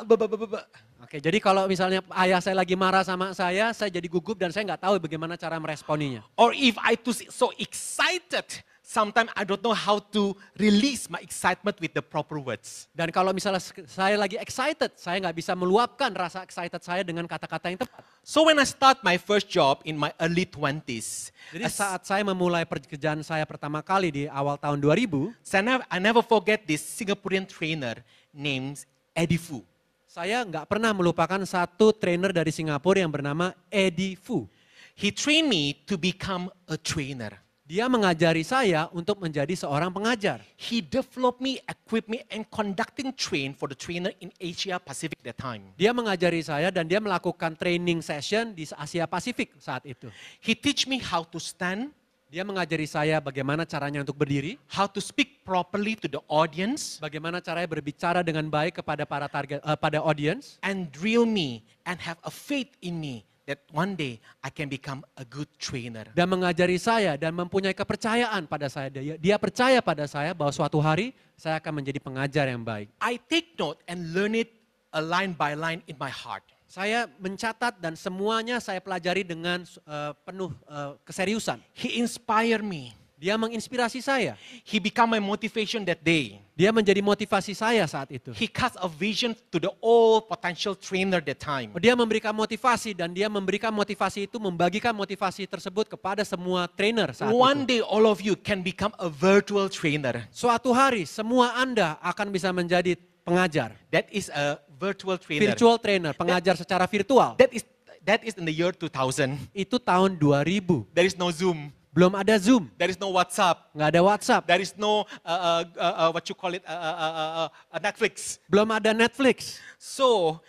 Oke, jadi kalau misalnya ayah saya lagi marah sama saya, saya jadi gugup dan saya nggak tahu bagaimana cara meresponinya. Or if I too so excited, sometimes I don't know how to release my excitement with the proper words. Dan kalau misalnya saya lagi excited, saya nggak bisa meluapkan rasa excited saya dengan kata-kata yang tepat. So when I start my first job in my early 20s. Jadi saat saya memulai pekerjaan saya pertama kali di awal tahun 2000. never, I never forget this Singaporean trainer named Eddie Fu. Saya nggak pernah melupakan satu trainer dari Singapura yang bernama Eddie Fu. He trained me to become a trainer. Dia mengajari saya untuk menjadi seorang pengajar. He developed me, equipped me, and conducting train for the trainer in Asia Pacific that time. Dia mengajari saya dan dia melakukan training session di Asia Pasifik saat itu. He teach me how to stand. Dia mengajari saya bagaimana caranya untuk berdiri. How to speak properly to the audience. Bagaimana caranya berbicara dengan baik kepada para target, uh, pada audience. And drill me and have a faith in me that one day I can become a good trainer. Dan mengajari saya dan mempunyai kepercayaan pada saya. Dia, dia percaya pada saya bahwa suatu hari saya akan menjadi pengajar yang baik. I take note and learn it a line by line in my heart. Saya mencatat dan semuanya saya pelajari dengan uh, penuh uh, keseriusan. He inspired me. Dia menginspirasi saya. He become my motivation that day. Dia menjadi motivasi saya saat itu. He cast a vision to the all potential trainer that time. Dia memberikan motivasi dan dia memberikan motivasi itu membagikan motivasi tersebut kepada semua trainer saat One itu. day all of you can become a virtual trainer. Suatu hari semua Anda akan bisa menjadi pengajar. That is a virtual trainer. Virtual trainer, pengajar that, secara virtual. That is that is in the year 2000. Itu tahun 2000. There is no Zoom. Belum ada Zoom. There is no WhatsApp. Nggak ada WhatsApp. There is no uh, uh, uh, what you call it uh, uh, uh, uh, Netflix. Belum ada Netflix. So,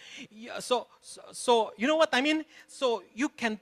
so so you know what I mean? So you can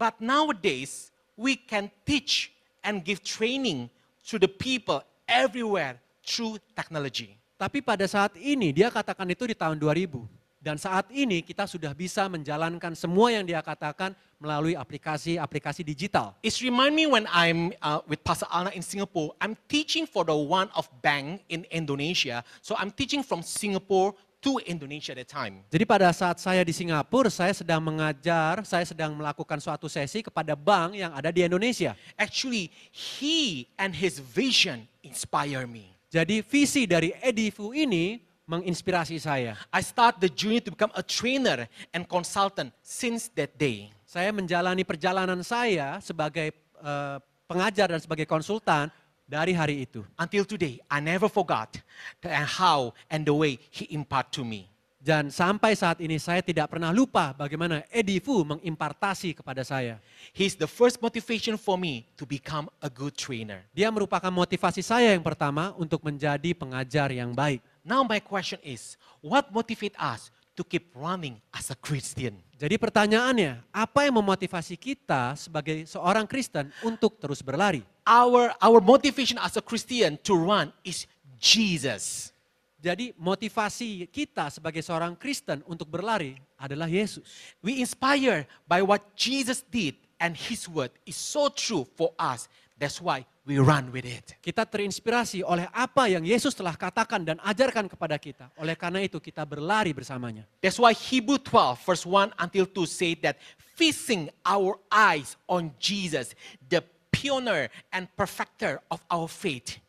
but nowadays we can teach and give training to the people everywhere through technology. Tapi pada saat ini dia katakan itu di tahun 2000. Dan saat ini kita sudah bisa menjalankan semua yang dia katakan melalui aplikasi-aplikasi digital. It remind me when I'm uh, with Pastor Alna in Singapore, I'm teaching for the one of bank in Indonesia. So I'm teaching from Singapore to Indonesia at the time. Jadi pada saat saya di Singapura, saya sedang mengajar, saya sedang melakukan suatu sesi kepada bank yang ada di Indonesia. Actually, he and his vision inspire me. Jadi visi dari Edifu ini menginspirasi saya. I start the journey to become a trainer and consultant since that day. Saya menjalani perjalanan saya sebagai uh, pengajar dan sebagai konsultan dari hari itu. Until today, I never forgot the, and how and the way he impart to me. Dan sampai saat ini saya tidak pernah lupa bagaimana Eddie Fu mengimpartasi kepada saya. He's the first motivation for me to become a good trainer. Dia merupakan motivasi saya yang pertama untuk menjadi pengajar yang baik. Now my question is, what motivate us to keep running as a Christian? Jadi pertanyaannya, apa yang memotivasi kita sebagai seorang Kristen untuk terus berlari? Our our motivation as a Christian to run is Jesus. Jadi motivasi kita sebagai seorang Kristen untuk berlari adalah Yesus. We inspire by what Jesus did and his word is so true for us. That's why we run with it. Kita terinspirasi oleh apa yang Yesus telah katakan dan ajarkan kepada kita. Oleh karena itu kita berlari bersamanya. That's why Hebrew 12 verse 1 until 2 say that fixing our eyes on Jesus, the pioneer and perfecter of our faith.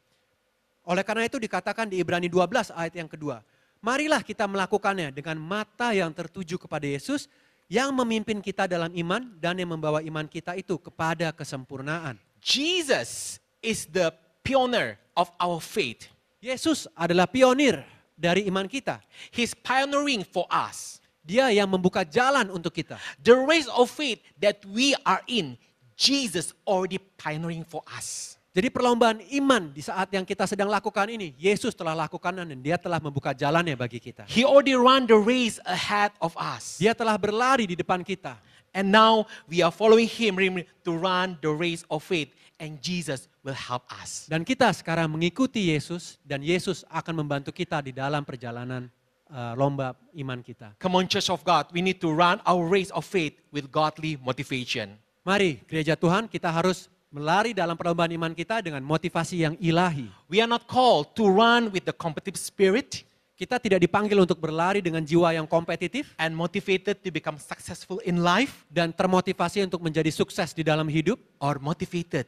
Oleh karena itu dikatakan di Ibrani 12 ayat yang kedua. Marilah kita melakukannya dengan mata yang tertuju kepada Yesus yang memimpin kita dalam iman dan yang membawa iman kita itu kepada kesempurnaan. Jesus is the pioneer of our faith. Yesus adalah pionir dari iman kita. He's pioneering for us. Dia yang membuka jalan untuk kita. The race of faith that we are in, Jesus already pioneering for us. Jadi perlombaan iman di saat yang kita sedang lakukan ini, Yesus telah lakukan dan dia telah membuka jalannya bagi kita. He already run the race ahead of us. Dia telah berlari di depan kita. And now we are following him to run the race of faith and Jesus will help us. Dan kita sekarang mengikuti Yesus dan Yesus akan membantu kita di dalam perjalanan uh, lomba iman kita. Come on Church of God, we need to run our race of faith with godly motivation. Mari gereja Tuhan kita harus melari dalam perlombaan iman kita dengan motivasi yang ilahi. We are not called to run with the competitive spirit. Kita tidak dipanggil untuk berlari dengan jiwa yang kompetitif and motivated to become successful in life dan termotivasi untuk menjadi sukses di dalam hidup or motivated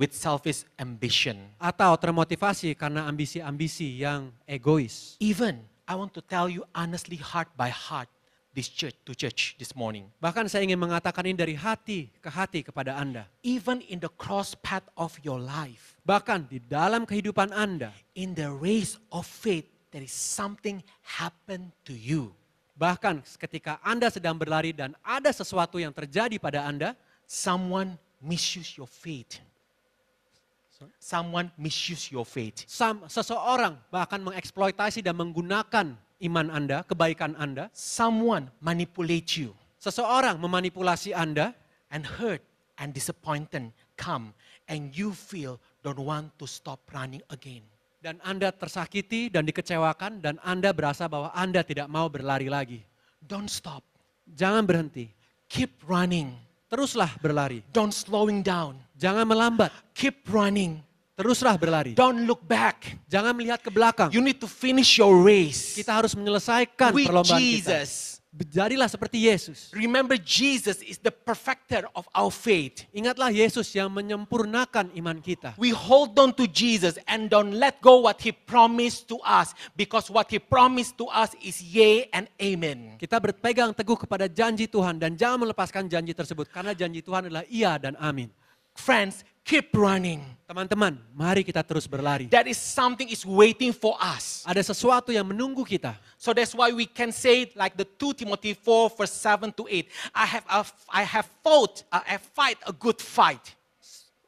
with selfish ambition atau termotivasi karena ambisi-ambisi yang egois. Even I want to tell you honestly heart by heart this church to church this morning. Bahkan saya ingin mengatakan ini dari hati ke hati kepada Anda. Even in the cross path of your life. Bahkan di dalam kehidupan Anda. In the race of faith there is something happen to you. Bahkan ketika Anda sedang berlari dan ada sesuatu yang terjadi pada Anda, someone misuse your faith. Someone misuse your faith. Some, seseorang bahkan mengeksploitasi dan menggunakan iman Anda, kebaikan Anda, someone manipulate you. Seseorang memanipulasi Anda and hurt and disappointed come and you feel don't want to stop running again. Dan Anda tersakiti dan dikecewakan dan Anda berasa bahwa Anda tidak mau berlari lagi. Don't stop. Jangan berhenti. Keep running. Teruslah berlari. Don't slowing down. Jangan melambat. Keep running. Teruslah berlari. Don't look back. Jangan melihat ke belakang. You need to finish your race. Kita harus menyelesaikan With perlombaan Jesus. kita. Jadilah seperti Yesus. Remember Jesus is the perfecter of our faith. Ingatlah Yesus yang menyempurnakan iman kita. We hold on to Jesus and don't let go what he promised to us because what he promised to us is yea and amen. Kita berpegang teguh kepada janji Tuhan dan jangan melepaskan janji tersebut karena janji Tuhan adalah iya dan amin. Friends, keep running. Teman-teman, mari kita terus berlari. That is something is waiting for us. Ada sesuatu yang menunggu kita. So that's why we can say it like the 2 Timothy 4 verse 7 to 8. I have a, I have fought, I have fight a good fight.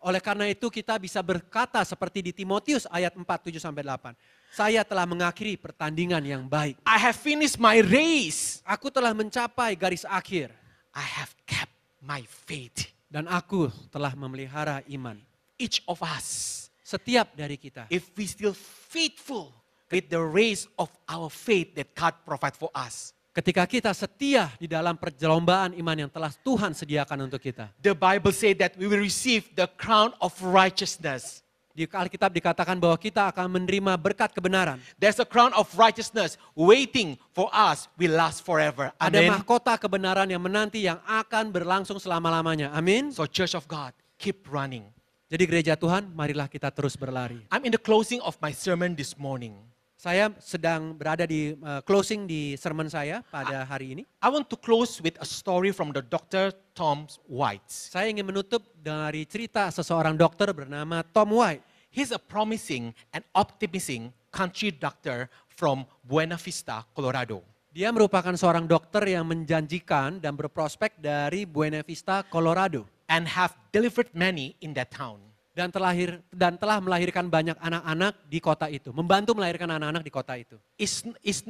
Oleh karena itu kita bisa berkata seperti di Timotius ayat 4 7 sampai 8. Saya telah mengakhiri pertandingan yang baik. I have finished my race. Aku telah mencapai garis akhir. I have kept my faith. Dan aku telah memelihara iman. Each of us. Setiap dari kita. If we still faithful with the race of our faith that God provide for us. Ketika kita setia di dalam perjelombaan iman yang telah Tuhan sediakan untuk kita. The Bible say that we will receive the crown of righteousness. Di Alkitab dikatakan bahwa kita akan menerima berkat kebenaran. There's a crown of righteousness waiting for us will last forever. Amen. Ada mahkota kebenaran yang menanti yang akan berlangsung selama-lamanya. Amin. So Church of God, keep running. Jadi gereja Tuhan, marilah kita terus berlari. I'm in the closing of my sermon this morning. Saya sedang berada di uh, closing di sermon saya pada hari ini. I want to close with a story from the Doctor Tom White. Saya ingin menutup dari cerita seseorang dokter bernama Tom White. He's a promising and optimistic country doctor from Buena Vista, Colorado. Dia merupakan seorang dokter yang menjanjikan dan berprospek dari Buena Vista, Colorado. And have delivered many in that town dan terlahir dan telah melahirkan banyak anak-anak di kota itu, membantu melahirkan anak-anak di kota itu. It's, it's,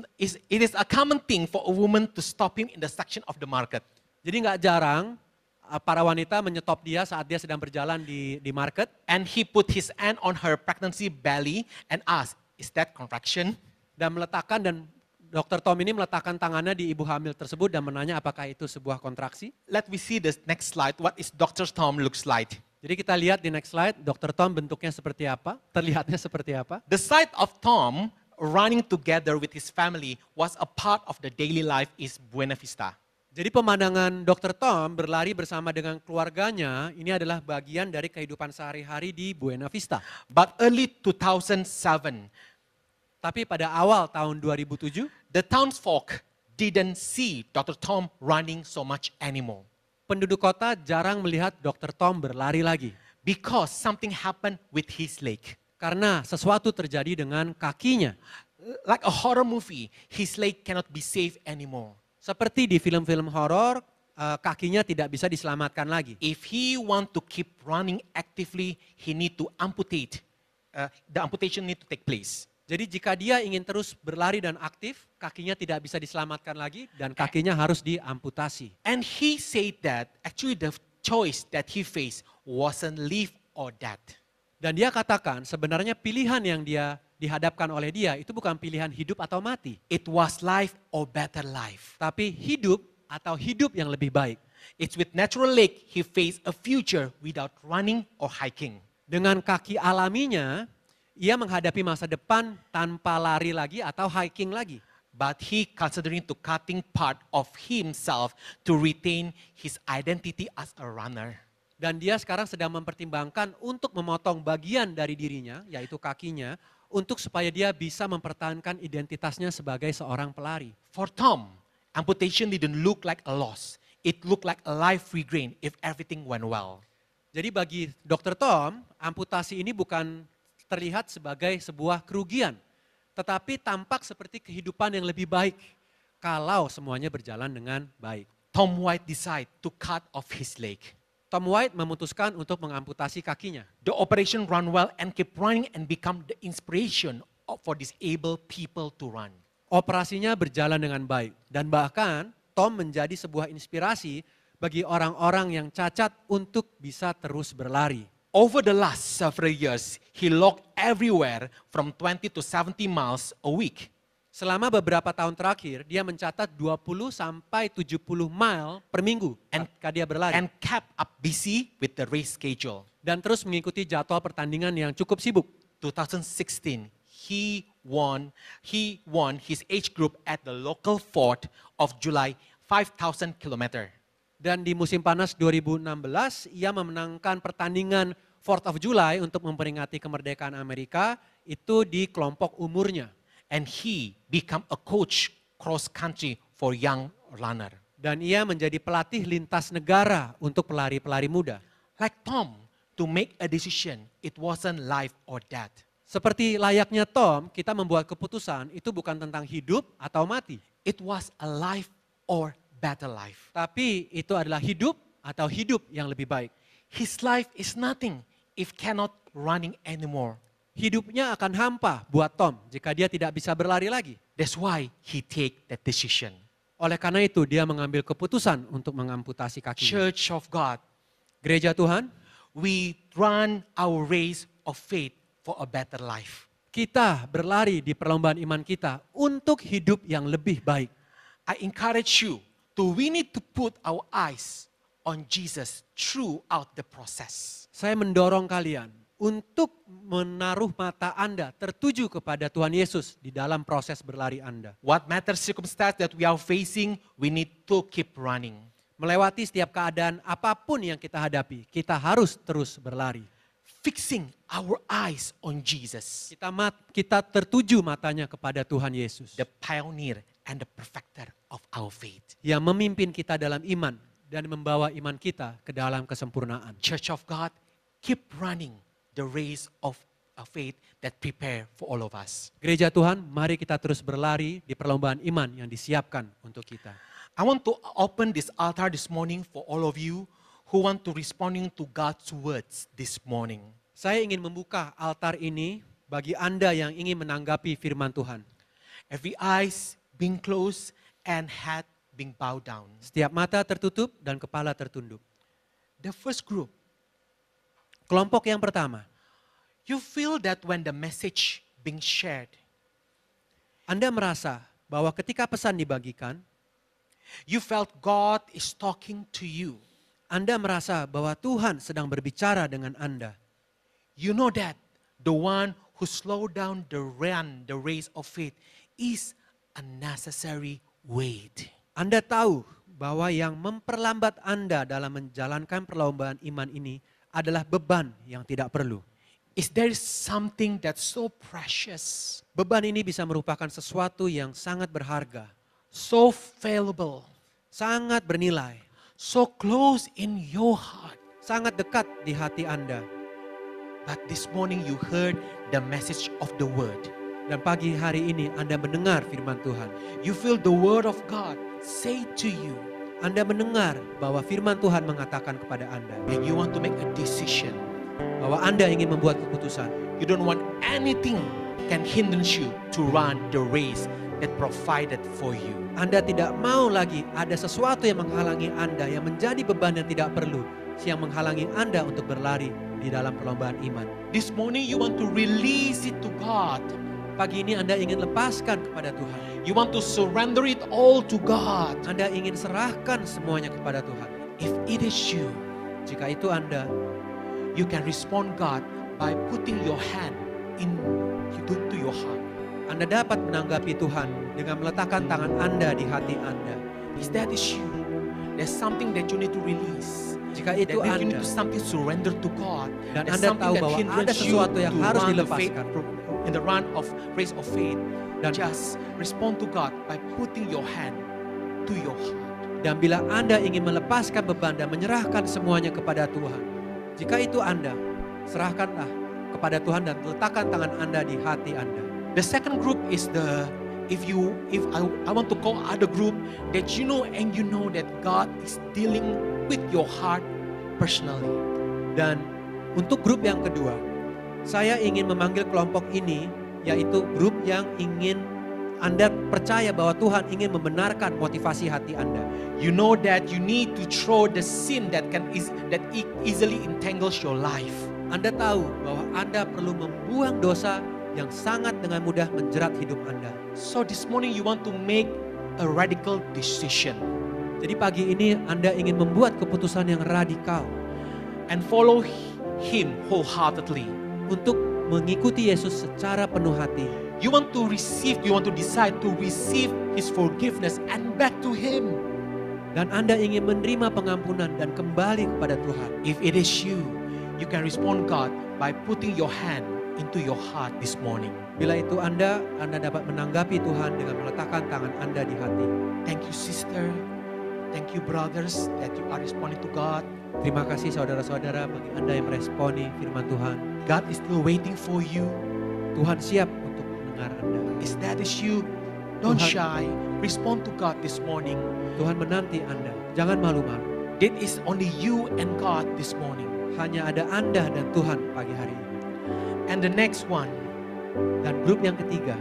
it is a common thing for a woman to stop him in the section of the market. Jadi nggak jarang uh, para wanita menyetop dia saat dia sedang berjalan di di market. And he put his hand on her pregnancy belly and ask, is that contraction? Dan meletakkan dan Dokter Tom ini meletakkan tangannya di ibu hamil tersebut dan menanya apakah itu sebuah kontraksi. Let we see the next slide, what is Dr. Tom looks like. Jadi kita lihat di next slide, Dr. Tom bentuknya seperti apa, terlihatnya seperti apa. The sight of Tom running together with his family was a part of the daily life is Buena Vista. Jadi pemandangan Dr. Tom berlari bersama dengan keluarganya ini adalah bagian dari kehidupan sehari-hari di Buena Vista. But early 2007, tapi pada awal tahun 2007, the townsfolk didn't see Dr. Tom running so much anymore penduduk kota jarang melihat Dr. Tom berlari lagi. Because something happened with his leg. Karena sesuatu terjadi dengan kakinya. Like a horror movie, his leg cannot be saved anymore. Seperti di film-film horor, eh, kakinya tidak bisa diselamatkan lagi. If he want to keep running actively, he need to amputate. Uh, the amputation need to take place. Jadi jika dia ingin terus berlari dan aktif, kakinya tidak bisa diselamatkan lagi dan eh. kakinya harus diamputasi. And he said that actually the choice that he faced wasn't live or death. Dan dia katakan sebenarnya pilihan yang dia dihadapkan oleh dia itu bukan pilihan hidup atau mati. It was life or better life. Tapi hidup atau hidup yang lebih baik. It's with natural leg he faced a future without running or hiking. Dengan kaki alaminya, ia menghadapi masa depan tanpa lari lagi atau hiking lagi. But he considering to cutting part of himself to retain his identity as a runner. Dan dia sekarang sedang mempertimbangkan untuk memotong bagian dari dirinya, yaitu kakinya, untuk supaya dia bisa mempertahankan identitasnya sebagai seorang pelari. For Tom, amputation didn't look like a loss. It looked like a life regain if everything went well. Jadi bagi Dr. Tom, amputasi ini bukan terlihat sebagai sebuah kerugian, tetapi tampak seperti kehidupan yang lebih baik kalau semuanya berjalan dengan baik. Tom White decide to cut off his leg. Tom White memutuskan untuk mengamputasi kakinya. The operation run well and keep running and become the inspiration for disabled people to run. Operasinya berjalan dengan baik dan bahkan Tom menjadi sebuah inspirasi bagi orang-orang yang cacat untuk bisa terus berlari. Over the last several years, he logged everywhere from 20 to 70 miles a week. Selama beberapa tahun terakhir, dia mencatat 20 sampai 70 mil per minggu and, ketika dia berlari. And kept up busy with the race schedule. Dan terus mengikuti jadwal pertandingan yang cukup sibuk. 2016, he won, he won his age group at the local fort of July 5,000 kilometer dan di musim panas 2016 ia memenangkan pertandingan Fourth of July untuk memperingati kemerdekaan Amerika itu di kelompok umurnya. And he become a coach cross country for young runner. Dan ia menjadi pelatih lintas negara untuk pelari-pelari muda. Like Tom, to make a decision, it wasn't life or death. Seperti layaknya Tom, kita membuat keputusan itu bukan tentang hidup atau mati. It was a life or better life. Tapi itu adalah hidup atau hidup yang lebih baik. His life is nothing if cannot running anymore. Hidupnya akan hampa buat Tom jika dia tidak bisa berlari lagi. That's why he take that decision. Oleh karena itu dia mengambil keputusan untuk mengamputasi kaki. Church of God. Gereja Tuhan. We run our race of faith for a better life. Kita berlari di perlombaan iman kita untuk hidup yang lebih baik. I encourage you to we need to put our eyes on Jesus throughout the process. Saya mendorong kalian untuk menaruh mata Anda tertuju kepada Tuhan Yesus di dalam proses berlari Anda. What matters circumstance that we are facing, we need to keep running. Melewati setiap keadaan apapun yang kita hadapi, kita harus terus berlari. Fixing our eyes on Jesus. Kita mat, kita tertuju matanya kepada Tuhan Yesus. The pioneer, and the perfecter of our faith. Yang memimpin kita dalam iman dan membawa iman kita ke dalam kesempurnaan. Church of God, keep running the race of a faith that prepare for all of us. Gereja Tuhan, mari kita terus berlari di perlombaan iman yang disiapkan untuk kita. I want to open this altar this morning for all of you who want to responding to God's words this morning. Saya ingin membuka altar ini bagi Anda yang ingin menanggapi firman Tuhan. Every eyes being closed and head being bowed down. Setiap mata tertutup dan kepala tertunduk. The first group. Kelompok yang pertama. You feel that when the message being shared. Anda merasa bahwa ketika pesan dibagikan, you felt God is talking to you. Anda merasa bahwa Tuhan sedang berbicara dengan Anda. You know that the one who slow down the run, the race of faith is unnecessary weight. Anda tahu bahwa yang memperlambat Anda dalam menjalankan perlombaan iman ini adalah beban yang tidak perlu. Is there something that's so precious? Beban ini bisa merupakan sesuatu yang sangat berharga, so valuable, sangat bernilai, so close in your heart, sangat dekat di hati Anda. But this morning you heard the message of the word. Dan pagi hari ini Anda mendengar firman Tuhan. You feel the word of God say to you. Anda mendengar bahwa firman Tuhan mengatakan kepada Anda. And you want to make a decision. Bahwa Anda ingin membuat keputusan. You don't want anything can hinder you to run the race that provided for you. Anda tidak mau lagi ada sesuatu yang menghalangi Anda yang menjadi beban yang tidak perlu. Yang menghalangi Anda untuk berlari di dalam perlombaan iman. This morning you want to release it to God Pagi ini Anda ingin lepaskan kepada Tuhan. You want to surrender it all to God. Anda ingin serahkan semuanya kepada Tuhan. If it is you, jika itu Anda, you can respond God by putting your hand in to your heart. Anda dapat menanggapi Tuhan dengan meletakkan tangan Anda di hati Anda. Is that is you? There's something that you need to release. Jika itu Anda, you need to something surrender to God. Dan Anda tahu bahwa ada sesuatu yang harus dilepaskan in the run of race of faith dan just respond to God by putting your hand to your heart. Dan bila Anda ingin melepaskan beban dan menyerahkan semuanya kepada Tuhan, jika itu Anda, serahkanlah kepada Tuhan dan letakkan tangan Anda di hati Anda. The second group is the if you if I, I want to call other group that you know and you know that God is dealing with your heart personally. Dan untuk grup yang kedua, saya ingin memanggil kelompok ini, yaitu grup yang ingin Anda percaya bahwa Tuhan ingin membenarkan motivasi hati Anda. You know that you need to throw the sin that can is, that e, easily entangles your life. Anda tahu bahwa Anda perlu membuang dosa yang sangat dengan mudah menjerat hidup Anda. So this morning you want to make a radical decision. Jadi pagi ini Anda ingin membuat keputusan yang radikal. And follow him wholeheartedly untuk mengikuti Yesus secara penuh hati. You want to receive, you want to decide to receive His forgiveness and back to Him. Dan Anda ingin menerima pengampunan dan kembali kepada Tuhan. If it is you, you can respond God by putting your hand into your heart this morning. Bila itu Anda, Anda dapat menanggapi Tuhan dengan meletakkan tangan Anda di hati. Thank you sister. Thank you brothers that you are responding to God. Terima kasih saudara-saudara bagi Anda yang meresponi firman Tuhan. God is still waiting for you. Tuhan siap untuk mendengar Anda. Is that is you? Don't Tuhan, shy. Respond to God this morning. Tuhan menanti Anda. Jangan malu-malu. It is only you and God this morning. Hanya ada Anda dan Tuhan pagi hari ini. And the next one. Dan grup yang ketiga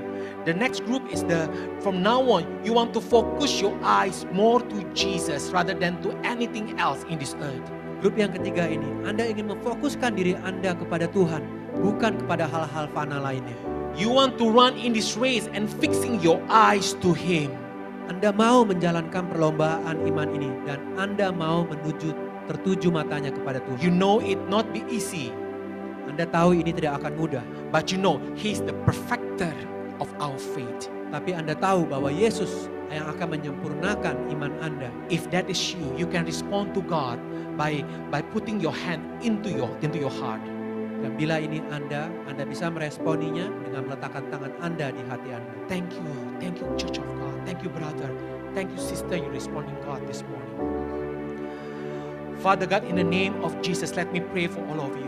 The next group is the from now on, you want to focus your eyes more to Jesus rather than to anything else in this earth. Grup yang ketiga ini, Anda ingin memfokuskan diri Anda kepada Tuhan, bukan kepada hal-hal fana lainnya. You want to run in this race and fixing your eyes to Him. Anda mau menjalankan perlombaan iman ini dan Anda mau menuju tertuju matanya kepada Tuhan. You know it not be easy. Anda tahu ini tidak akan mudah. But you know, He's the perfecter of our faith. Tapi Anda tahu bahwa Yesus yang akan menyempurnakan iman Anda. If that is you, you can respond to God by by putting your hand into your into your heart. Dan bila ini Anda, Anda bisa meresponinya dengan meletakkan tangan Anda di hati Anda. Thank you, thank you Church of God, thank you brother, thank you sister you responding God this morning. Father God, in the name of Jesus, let me pray for all of you.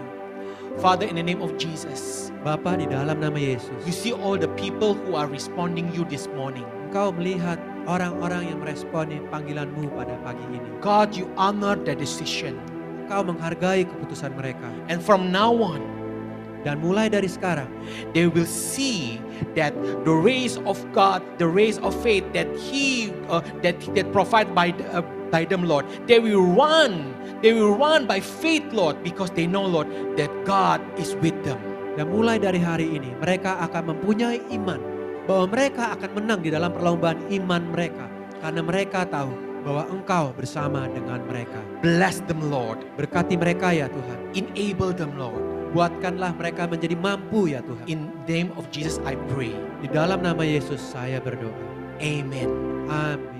Father, in the name of Jesus. Bapa di dalam nama Yesus. You see all the people who are responding you this morning. Engkau melihat orang-orang yang meresponi panggilanmu pada pagi ini. God, you honor their decision. Engkau menghargai keputusan mereka. And from now on, dan mulai dari sekarang, they will see that the race of God, the race of faith that He uh, that that provide by uh, by them, Lord. They will run. They will run by faith, Lord, because they know, Lord, that God is with them. Dan mulai dari hari ini, mereka akan mempunyai iman bahwa mereka akan menang di dalam perlombaan iman mereka karena mereka tahu bahwa Engkau bersama dengan mereka. Bless them, Lord. Berkati mereka ya Tuhan. Enable them, Lord. Buatkanlah mereka menjadi mampu ya Tuhan. In the name of Jesus I pray. Di dalam nama Yesus saya berdoa. Amen. Amin.